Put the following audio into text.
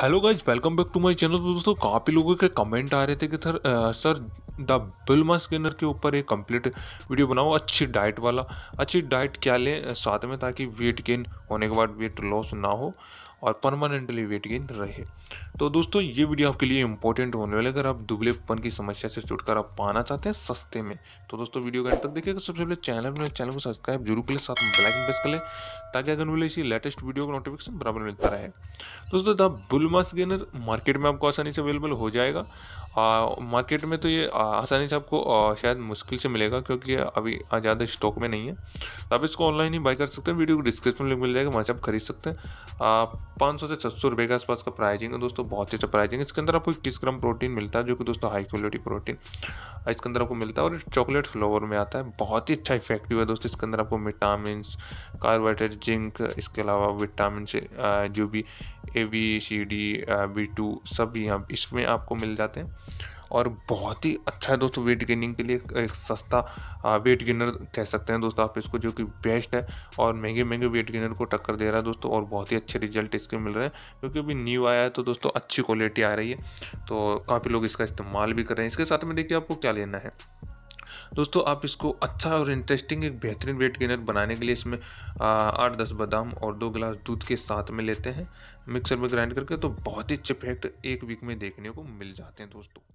hello guys welcome back to my channel तो दोस्तों काफ़ी लोगों के कमेंट आ रहे थे कि सर सर द बिल्मा स्किनर के ऊपर एक कंप्लीट वीडियो बनाओ अच्छी डाइट वाला अच्छी डाइट क्या लें साथ में ताकि वेट गेन होने के बाद वेट लॉस ना हो और परमानेंटली वेट गेन रहे तो दोस्तों ये वीडियो आपके लिए इंपॉर्टेंट होने वाले अगर आप दुबलेपन की समस्या से छुटकारा पाना चाहते हैं सस्ते में तो दोस्तों वीडियो का अंत तक देखिएगा सबसे पहले चैनल में चैनल को सब्सक्राइब जरूर कर साथ में ब्लैक प्रेस कर लें ताकि अगर मिले इसी लेटेस्ट वीडियो का नोटिफिकेशन बराबर मिलता रहे दोस्तों द बुलमस गेनर मार्केट में आपको आसानी से अवेलेबल हो जाएगा मार्केट में तो ये आसानी से आपको आ, शायद मुश्किल से मिलेगा क्योंकि अभी ज़्यादा स्टॉक में नहीं है तो आप इसको ऑनलाइन ही बाई कर सकते हैं वीडियो को डिस्क्रिप्शन में लिंक मिल जाएगा वहाँ से आप खरीद सकते हैं पाँच सौ से छः सौ रुपये के आसपास का प्राइजिंग है दोस्तों बहुत ही अच्छा प्राइजिंग है इसके अंदर आपको इक्कीस ग्राम प्रोटीन मिलता है जो कि दोस्तों हाई क्वालिटी प्रोटीन इसके अंदर आपको मिलता है और चॉकलेट फ्लेवर में आता है बहुत ही अच्छा इफेक्टिव है दोस्तों इसके अंदर आपको विटामिन कार्बोहाइड्रेट जिंक इसके अलावा विटामिन से जो भी A B C D B two सब यहाँ इसमें आपको मिल जाते हैं और बहुत ही अच्छा है दोस्तों वेट गेनिंग के लिए एक सस्ता वेट uh, गेनर कह सकते हैं दोस्तों आप इसको जो कि बेस्ट है और महंगे महंगे वेट गेनर को टक्कर दे रहा है दोस्तों और बहुत ही अच्छे रिजल्ट इसके मिल रहे हैं क्योंकि अभी न्यू आया है तो दोस्तों अच्छी क्वालिटी आ रही है तो काफ़ी लोग इसका इस्तेमाल भी कर रहे हैं इसके साथ में देखिए आपको क्या लेना है दोस्तों आप इसको अच्छा और इंटरेस्टिंग एक बेहतरीन वेट गेनर बनाने के लिए इसमें आठ दस बादाम और दो गिलास दूध के साथ में लेते हैं मिक्सर में ग्राइंड करके तो बहुत ही चिपेक्ट एक वीक में देखने को मिल जाते हैं दोस्तों